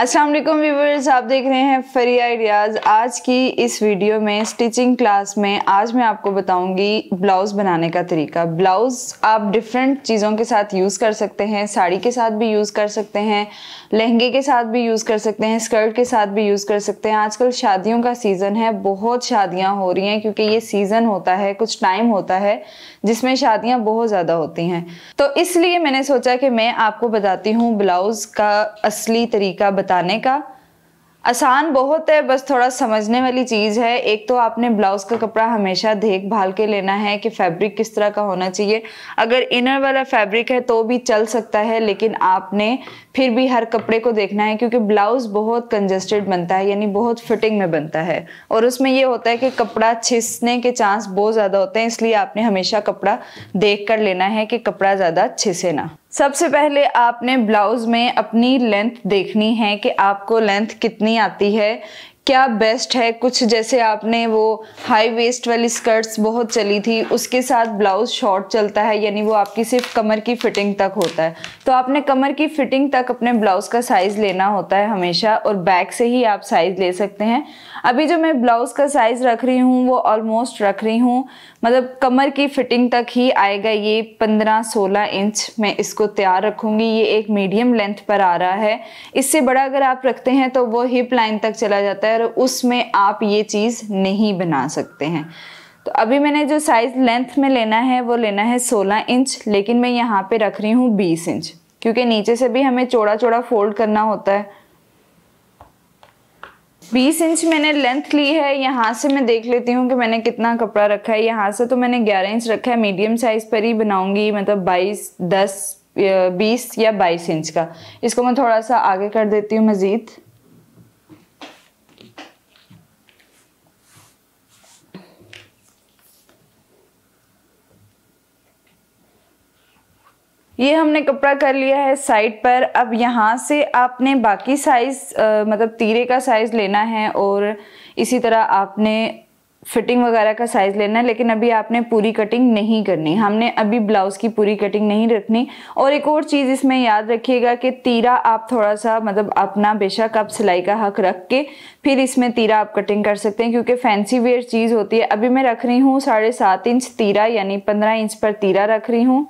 Aslam viewers आप देख रहे हैं फरी आइडियाज़ आज की इस वीडियो में स्टिचिंग क्लास में आज मैं आपको बताऊंगी ब्लाउज़ बनाने का तरीका ब्लाउज़ आप डिफरेंट चीज़ों के साथ यूज़ कर सकते हैं साड़ी के साथ भी यूज़ कर सकते हैं लहंगे के साथ भी यूज़ कर सकते हैं स्कर्ट के साथ भी यूज़ कर सकते हैं आजकल शादियों का सीज़न है बहुत शादियाँ हो रही हैं क्योंकि ये सीज़न होता है कुछ टाइम होता है जिसमें शादियाँ बहुत ज़्यादा होती हैं तो इसलिए मैंने सोचा कि मैं आपको बताती हूँ ब्लाउज़ का असली तरीका बता बताने का आसान बहुत है बस थोड़ा समझने वाली चीज़ है एक तो आपने ब्लाउज़ का कपड़ा हमेशा देखभाल के लेना है कि फैब्रिक किस तरह का होना चाहिए अगर इनर वाला फैब्रिक है तो भी चल सकता है लेकिन आपने फिर भी हर कपड़े को देखना है क्योंकि ब्लाउज़ बहुत कंजेस्टेड बनता है यानी बहुत फिटिंग में बनता है और उसमें ये होता है कि कपड़ा छिसने के चांस बहुत ज़्यादा होते हैं इसलिए आपने हमेशा कपड़ा देख कर लेना है कि कपड़ा ज़्यादा छिसे ना सबसे पहले आपने ब्लाउज़ में अपनी लेंथ देखनी है कि आपको लेंथ कितनी आती है क्या बेस्ट है कुछ जैसे आपने वो हाई वेस्ट वाली स्कर्ट्स बहुत चली थी उसके साथ ब्लाउज़ शॉर्ट चलता है यानी वो आपकी सिर्फ कमर की फ़िटिंग तक होता है तो आपने कमर की फ़िटिंग तक अपने ब्लाउज़ का साइज़ लेना होता है हमेशा और बैक से ही आप साइज़ ले सकते हैं अभी जो मैं ब्लाउज़ का साइज़ रख रही हूँ वो ऑलमोस्ट रख रही हूँ मतलब कमर की फिटिंग तक ही आएगा ये 15-16 इंच मैं इसको तैयार रखूँगी ये एक मीडियम लेंथ पर आ रहा है इससे बड़ा अगर आप रखते हैं तो वो हिप लाइन तक चला जाता है और उसमें आप ये चीज़ नहीं बना सकते हैं तो अभी मैंने जो साइज़ लेंथ में लेना है वो लेना है 16 इंच लेकिन मैं यहाँ पे रख रही हूँ 20 इंच क्योंकि नीचे से भी हमें चौड़ा चौड़ा फोल्ड करना होता है बीस इंच मैंने लेंथ ली है यहाँ से मैं देख लेती हूँ कि मैंने कितना कपड़ा रखा है यहाँ से तो मैंने ग्यारह इंच रखा है मीडियम साइज़ पर ही बनाऊंगी मतलब बाईस दस बीस या बाईस इंच का इसको मैं थोड़ा सा आगे कर देती हूँ मज़ीद ये हमने कपड़ा कर लिया है साइड पर अब यहाँ से आपने बाकी साइज़ मतलब तीरे का साइज़ लेना है और इसी तरह आपने फिटिंग वगैरह का साइज़ लेना है लेकिन अभी आपने पूरी कटिंग नहीं करनी हमने अभी ब्लाउज़ की पूरी कटिंग नहीं रखनी और एक और चीज़ इसमें याद रखिएगा कि तीरा आप थोड़ा सा मतलब अपना बेशक आप सिलाई का हक रख के फिर इसमें तीरा आप कटिंग कर सकते हैं क्योंकि फैंसी वेयर चीज़ होती है अभी मैं रख रही हूँ साढ़े सात इंच तीरा यानी पंद्रह इंच पर तीरा रख रही हूँ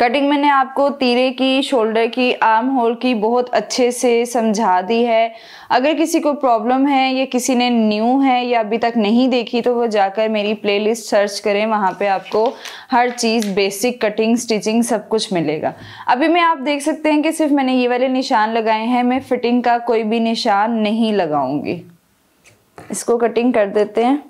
कटिंग मैंने आपको तीरे की शोल्डर की आर्म होल की बहुत अच्छे से समझा दी है अगर किसी को प्रॉब्लम है या किसी ने न्यू है या अभी तक नहीं देखी तो वो जाकर मेरी प्लेलिस्ट सर्च करें वहाँ पे आपको हर चीज़ बेसिक कटिंग स्टिचिंग सब कुछ मिलेगा अभी मैं आप देख सकते हैं कि सिर्फ मैंने ये वाले निशान लगाए हैं मैं फिटिंग का कोई भी निशान नहीं लगाऊंगी इसको कटिंग कर देते हैं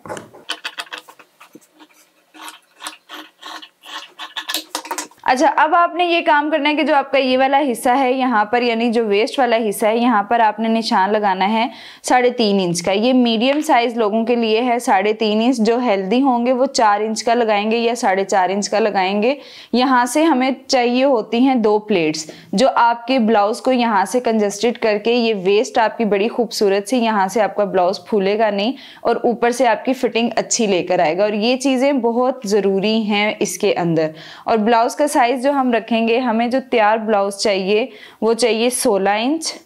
अच्छा अब आपने ये काम करना है कि जो आपका ये वाला हिस्सा है यहाँ पर यानी जो वेस्ट वाला हिस्सा है यहाँ पर आपने निशान लगाना है साढ़े तीन इंच का ये मीडियम साइज लोगों के लिए है साढ़े तीन इंच जो हेल्दी होंगे वो चार इंच का लगाएंगे या साढ़े चार इंच का लगाएंगे यहाँ से हमें चाहिए होती हैं दो प्लेट्स जो आपके ब्लाउज को यहाँ से कंजस्टेड करके ये वेस्ट आपकी बड़ी खूबसूरत से यहाँ से आपका ब्लाउज फूलेगा नहीं और ऊपर से आपकी फिटिंग अच्छी लेकर आएगा और ये चीज़ें बहुत ज़रूरी हैं इसके अंदर और ब्लाउज का साइज़ जो हम रखेंगे हमें जो तैयार ब्लाउज चाहिए वो चाहिए सोलह इंच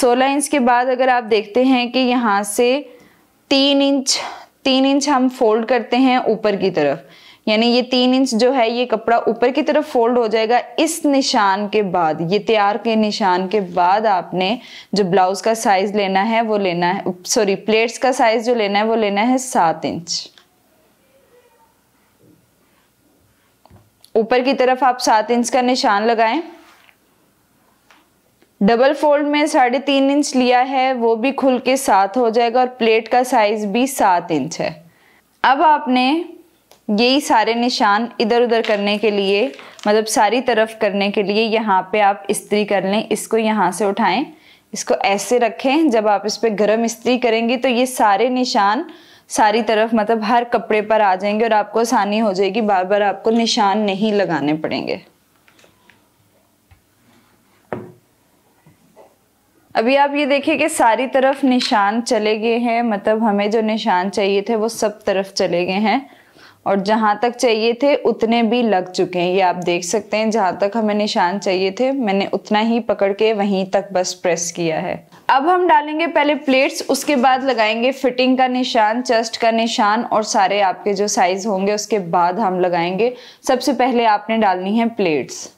सोलह इंच के बाद अगर आप देखते हैं कि यहाँ से तीन इंच तीन इंच हम फोल्ड करते हैं ऊपर की तरफ यानी ये तीन इंच जो है ये कपड़ा ऊपर की तरफ फोल्ड हो जाएगा इस निशान के बाद ये तैयार के निशान के बाद आपने जो ब्लाउज का साइज लेना है वो लेना है सॉरी प्लेट्स का साइज जो लेना है वो लेना है सात इंच ऊपर की तरफ आप सात इंच का निशान लगाएं डबल फोल्ड में साढ़े तीन इंच लिया है वो भी खुल के सात हो जाएगा और प्लेट का साइज भी सात इंच है अब आपने यही सारे निशान इधर उधर करने के लिए मतलब सारी तरफ करने के लिए यहाँ पे आप इस्त्री कर लें इसको यहाँ से उठाएं इसको ऐसे रखें जब आप इस पर गर्म इस्त्री करेंगे तो ये सारे निशान सारी तरफ मतलब हर कपड़े पर आ जाएंगे और आपको आसानी हो जाएगी बार बार आपको निशान नहीं लगाने पड़ेंगे अभी आप ये देखिए कि सारी तरफ निशान चले गए हैं मतलब हमें जो निशान चाहिए थे वो सब तरफ चले गए हैं और जहाँ तक चाहिए थे उतने भी लग चुके हैं ये आप देख सकते हैं जहाँ तक हमें निशान चाहिए थे मैंने उतना ही पकड़ के वहीं तक बस प्रेस किया है अब हम डालेंगे पहले प्लेट्स उसके बाद लगाएंगे फिटिंग का निशान चेस्ट का निशान और सारे आपके जो साइज होंगे उसके बाद हम लगाएंगे सबसे पहले आपने डालनी है प्लेट्स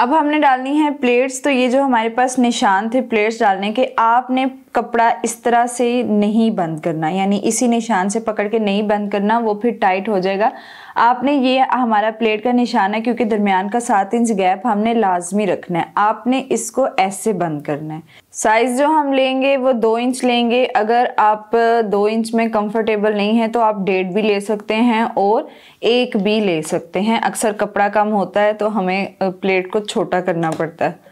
अब हमने डालनी है प्लेट्स तो ये जो हमारे पास निशान थे प्लेट्स डालने के आपने कपड़ा इस तरह से नहीं बंद करना यानी इसी निशान से पकड़ के नहीं बंद करना वो फिर टाइट हो जाएगा आपने ये हमारा प्लेट का निशान है क्योंकि दरमियान का सात इंच गैप हमने लाजमी रखना है आपने इसको ऐसे बंद करना है साइज़ जो हम लेंगे वो दो इंच लेंगे अगर आप दो इंच में कंफर्टेबल नहीं है तो आप डेढ़ भी ले सकते हैं और एक भी ले सकते हैं अक्सर कपड़ा कम होता है तो हमें प्लेट को छोटा करना पड़ता है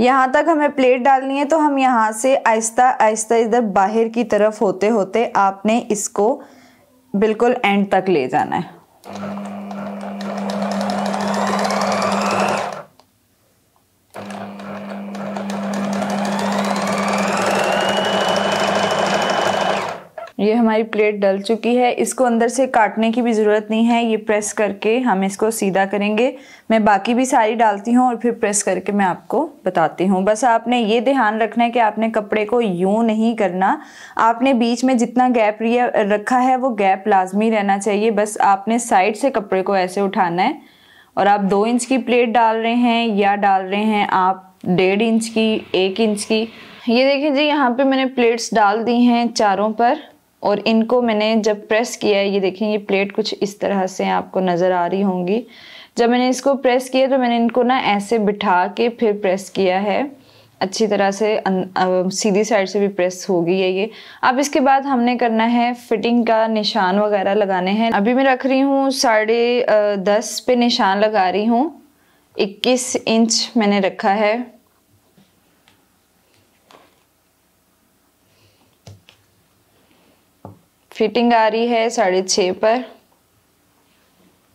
यहाँ तक हमें प्लेट डालनी है तो हम यहाँ से आहिस्ता आहिस्ता इधर बाहर की तरफ होते होते आपने इसको बिल्कुल एंड तक ले जाना है ये हमारी प्लेट डल चुकी है इसको अंदर से काटने की भी ज़रूरत नहीं है ये प्रेस करके हम इसको सीधा करेंगे मैं बाकी भी सारी डालती हूँ और फिर प्रेस करके मैं आपको बताती हूँ बस आपने ये ध्यान रखना है कि आपने कपड़े को यूँ नहीं करना आपने बीच में जितना गैप रखा है वो गैप लाजमी रहना चाहिए बस आपने साइड से कपड़े को ऐसे उठाना है और आप दो इंच की प्लेट डाल रहे हैं या डाल रहे हैं आप डेढ़ इंच की एक इंच की ये देखिए जी यहाँ पे मैंने प्लेट्स डाल दी हैं चारों पर और इनको मैंने जब प्रेस किया है ये देखें ये प्लेट कुछ इस तरह से आपको नज़र आ रही होंगी जब मैंने इसको प्रेस किया तो मैंने इनको ना ऐसे बिठा के फिर प्रेस किया है अच्छी तरह से अन, आ, सीधी साइड से भी प्रेस हो गई है ये अब इसके बाद हमने करना है फिटिंग का निशान वगैरह लगाने हैं अभी मैं रख रही हूँ साढ़े दस पे निशान लगा रही हूँ इक्कीस इंच मैंने रखा है फिटिंग आ रही है साढ़े छः पर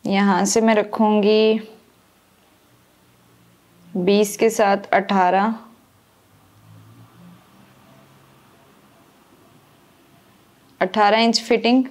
यहाँ से मैं रखूँगी बीस के साथ अठारह अठारह इंच फिटिंग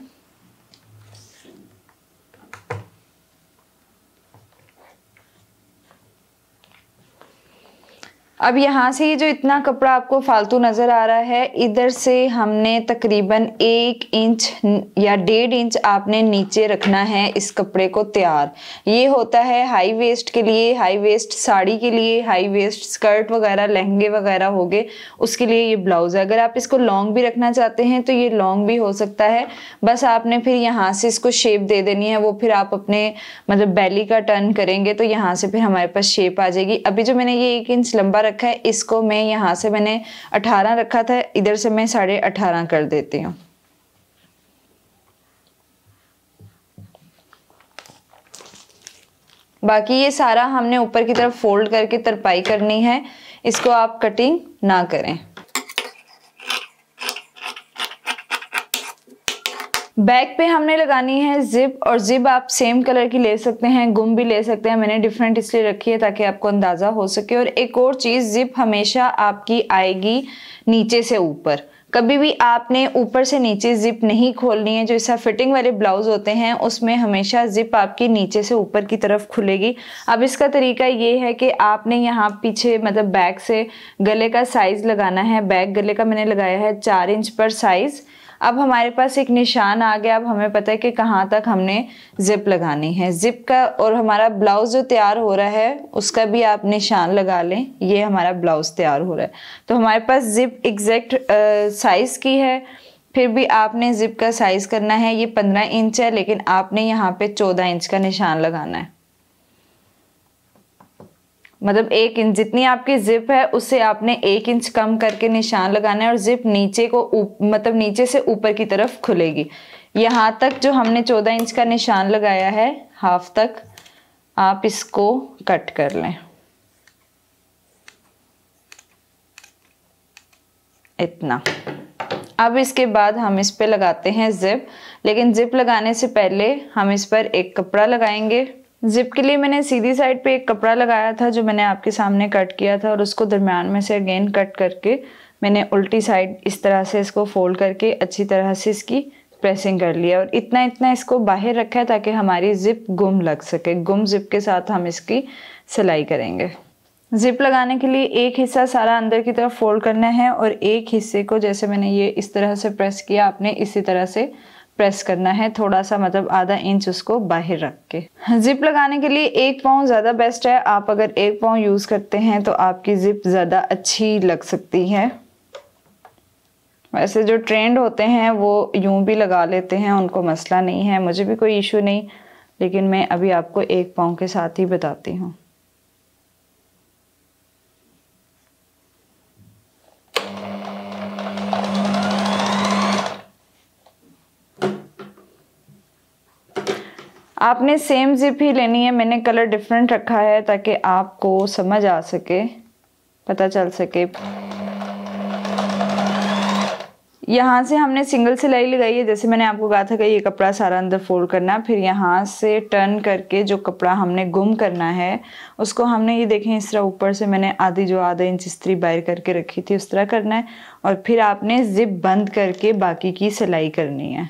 अब यहाँ से ये जो इतना कपड़ा आपको फालतू नज़र आ रहा है इधर से हमने तकरीबन एक इंच या डेढ़ इंच आपने नीचे रखना है इस कपड़े को तैयार ये होता है हाई वेस्ट के लिए हाई वेस्ट साड़ी के लिए हाई वेस्ट स्कर्ट वगैरह लहंगे वगैरह हो गए उसके लिए ये ब्लाउज़ है अगर आप इसको लॉन्ग भी रखना चाहते हैं तो ये लॉन्ग भी हो सकता है बस आपने फिर यहाँ से इसको शेप दे देनी है वो फिर आप अपने मतलब बैली का टर्न करेंगे तो यहाँ से फिर हमारे पास शेप आ जाएगी अभी जो मैंने ये एक इंच लंबा रखा है इसको मैं यहाँ से मैंने अठारह रखा था इधर से मैं साढ़े अठारह कर देती हूँ बाकी ये सारा हमने ऊपर की तरफ फोल्ड करके तरपाई करनी है इसको आप कटिंग ना करें बैक पे हमने लगानी है जिप और जिप आप सेम कलर की ले सकते हैं गुम भी ले सकते हैं मैंने डिफरेंट इसलिए रखी है ताकि आपको अंदाज़ा हो सके और एक और चीज़ जिप हमेशा आपकी आएगी नीचे से ऊपर कभी भी आपने ऊपर से नीचे जिप नहीं खोलनी है जो ऐसा फिटिंग वाले ब्लाउज होते हैं उसमें हमेशा जिप आपकी नीचे से ऊपर की तरफ खुलेगी अब इसका तरीका ये है कि आपने यहाँ पीछे मतलब बैक से गले का साइज़ लगाना है बैक गले का मैंने लगाया है चार इंच पर साइज़ अब हमारे पास एक निशान आ गया अब हमें पता है कि कहाँ तक हमने जिप लगानी है जिप का और हमारा ब्लाउज़ जो तैयार हो रहा है उसका भी आप निशान लगा लें ये हमारा ब्लाउज़ तैयार हो रहा है तो हमारे पास जिप एग्जैक्ट साइज़ की है फिर भी आपने जिप का साइज़ करना है ये पंद्रह इंच है लेकिन आपने यहाँ पे चौदह इंच का निशान लगाना है मतलब एक इंच जितनी आपकी जिप है उससे आपने एक इंच कम करके निशान लगाना है और जिप नीचे को मतलब नीचे से ऊपर की तरफ खुलेगी यहाँ तक जो हमने चौदह इंच का निशान लगाया है हाफ तक आप इसको कट कर लें इतना अब इसके बाद हम इस पे लगाते हैं जिप लेकिन जिप लगाने से पहले हम इस पर एक कपड़ा लगाएंगे जिप के लिए मैंने सीधी साइड पे एक कपड़ा लगाया था जो मैंने आपके सामने कट किया था और उसको दरमियान में से अगेन कट करके मैंने उल्टी साइड इस तरह से इसको फोल्ड करके अच्छी तरह से इसकी प्रेसिंग कर लिया और इतना इतना इसको बाहर रखा है ताकि हमारी ज़िप गुम लग सके गुम ज़िप के साथ हम इसकी सिलाई करेंगे ज़िप लगाने के लिए एक हिस्सा सारा अंदर की तरफ फोल्ड करना है और एक हिस्से को जैसे मैंने ये इस तरह से प्रेस किया आपने इसी तरह से प्रेस करना है थोड़ा सा मतलब आधा इंच उसको बाहर रख के जिप लगाने के लिए एक पाँव ज़्यादा बेस्ट है आप अगर एक पाँव यूज़ करते हैं तो आपकी जिप ज़्यादा अच्छी लग सकती है वैसे जो ट्रेंड होते हैं वो यूं भी लगा लेते हैं उनको मसला नहीं है मुझे भी कोई इशू नहीं लेकिन मैं अभी आपको एक पाँव के साथ ही बताती हूँ आपने सेम जिप ही लेनी है मैंने कलर डिफरेंट रखा है ताकि आपको समझ आ सके पता चल सके यहाँ से हमने सिंगल सिलाई लगाई है जैसे मैंने आपको कहा था कि ये कपड़ा सारा अंदर फोल्ड करना फिर यहाँ से टर्न करके जो कपड़ा हमने गुम करना है उसको हमने ये देखें इस तरह ऊपर से मैंने आधी जो आधा इंच स्त्री बाहर करके रखी थी उस तरह करना है और फिर आपने जिप बंद करके बाकी की सिलाई करनी है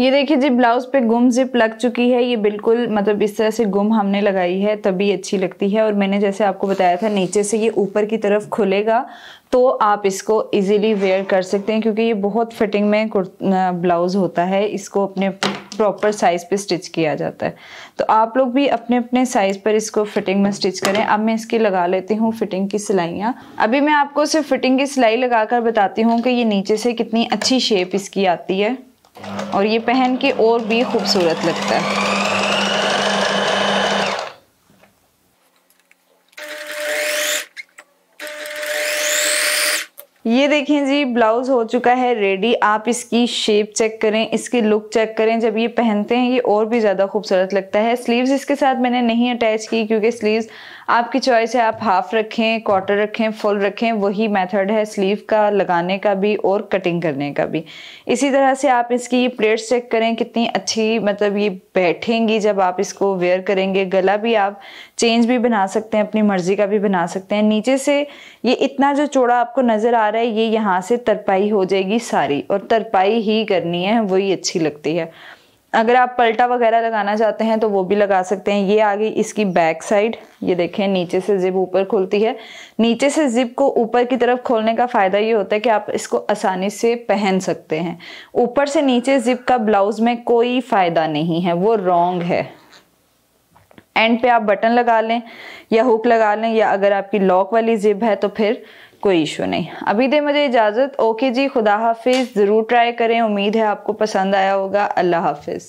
ये देखिए जी ब्लाउज पे गुम जिप लग चुकी है ये बिल्कुल मतलब इस तरह से गुम हमने लगाई है तभी अच्छी लगती है और मैंने जैसे आपको बताया था नीचे से ये ऊपर की तरफ खुलेगा तो आप इसको इजीली वेयर कर सकते हैं क्योंकि ये बहुत फिटिंग में ब्लाउज़ होता है इसको अपने प्रॉपर साइज़ पे स्टिच किया जाता है तो आप लोग भी अपने अपने साइज़ पर इसको फिटिंग में स्टिच करें अब मैं इसकी लगा लेती हूँ फिटिंग की सिलाइयाँ अभी मैं आपको सिर्फ फिटिंग की सिलाई लगाकर बताती हूँ कि ये नीचे से कितनी अच्छी शेप इसकी आती है और ये पहन के और भी खूबसूरत लगता है ये देखें जी ब्लाउज हो चुका है रेडी आप इसकी शेप चेक करें इसकी लुक चेक करें जब ये पहनते हैं ये और भी ज़्यादा खूबसूरत लगता है स्लीव्स इसके साथ मैंने नहीं अटैच की क्योंकि स्लीव्स आपकी चॉइस है आप हाफ रखें क्वार्टर रखें फुल रखें वही मेथड है स्लीव का लगाने का भी और कटिंग करने का भी इसी तरह से आप इसकी ये चेक करें कितनी अच्छी मतलब ये बैठेंगी जब आप इसको वेयर करेंगे गला भी आप चेंज भी बना सकते हैं अपनी मर्जी का भी बना सकते हैं नीचे से ये इतना जो चौड़ा आपको नज़र आ रहा है ये यहाँ से तरपाई हो जाएगी सारी और तरपाई ही करनी है वही अच्छी लगती है अगर आप पलटा वगैरह लगाना चाहते हैं तो वो भी लगा सकते हैं ये आ गई इसकी बैक साइड ये देखें नीचे से जिप ऊपर खुलती है नीचे से जिप को ऊपर की तरफ खोलने का फ़ायदा ये होता है कि आप इसको आसानी से पहन सकते हैं ऊपर से नीचे जिप का ब्लाउज़ में कोई फ़ायदा नहीं है वो रॉन्ग है एंड पे आप बटन लगा लें या हुक लगा लें या अगर आपकी लॉक वाली जिप है तो फिर कोई इशू नहीं अभी दे मुझे इजाज़त ओके जी खुदा हाफिज़ ज़रूर ट्राई करें उम्मीद है आपको पसंद आया होगा अल्लाह हाफिज़